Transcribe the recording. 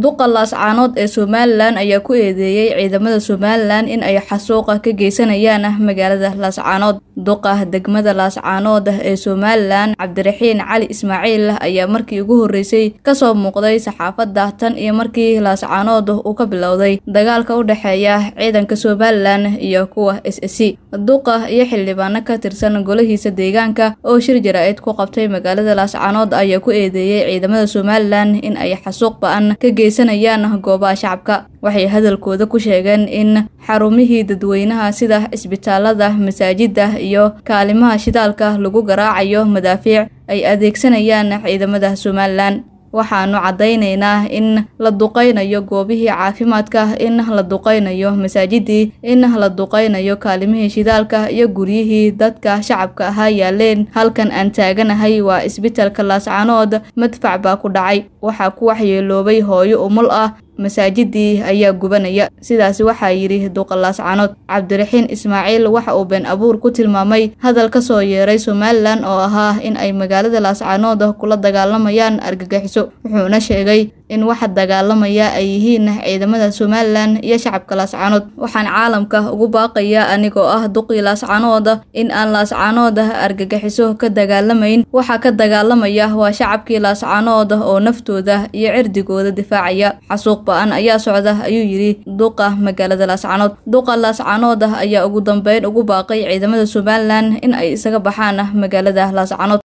duqa laascaanood ee somalilan ayaa ku eedeeyey ciidamada somalilan in ay xasuuq ka geysanayaan ah magaalada laascaanood duqa degmada laascaanood ah ee somalilan cabdiraxiin cali ismaaciil ah, ayaa markii ugu horreysay kasoo muuqday saxaafadda tan iyo markii laascaanood uu ka bilowday dagaalka u dhaxeeya ciidanka somalilan iyo kuwa s c duqa iyo xildhibaano ka tirsan golahiisa deegaanka oo shir jaraa'id ku qabtay magaalada laascaanood ayaa ku eedeeyey ciidamada somalilan in ay xasuuq ba ka dhegeysanayaan goobaha shacabka waxay hadalkooda ku sheegeen in xarumihii dadweynaha sida isbitaalada masaajidda iyo kaalimaha shidaalka lagu garaacayo madaafiic ay adeegsanayaan ciidamada somalilan waxaanu caddaynaynaa in la duqaynayo goobihii caafimaadka in la duqaynayo masaajiddii in la duqaynayo kaalimihii shidaalka iyo guryihii dadka shacabka ahaa yaaleen halkan aan taaganahay waa isbitalka laascanood madfac baa ku dhacay waxaa ku waxyeeloobay hooyo umul ah masaajiddii ayaa gubanaya sidaasi waxaa yidhi duuqalaas canood cabdiraxiin ismaaciil waxa uu been abuur ku tilmaamay hadal ka soo yeeray somalilan oo ahaa in ay magaalada laascanooda kula dagaalamayaan argagixiso wuxuuna sheegay in waxa dagaalamaya ay yihiin ciidamada somalilan iyo shacabka laascaanood waxaan caalamka ugu baaqayaa anigoo ah duqii laascaanooda in aan laascaanooda argagixiso ka dagaalamayn waxaa ka dagaalamaya waa shacabkii laascaanooda oo naftooda iyo cirdigooda difaacaya xasuuq ba-an ayaa socda ayuu yidhi duqa magaalada laascaanood duqa laascaanooda ayaa ugu dambeyn ugu baaqay ciidamada somalilan in ay isaga baxaan magaalada laascaanood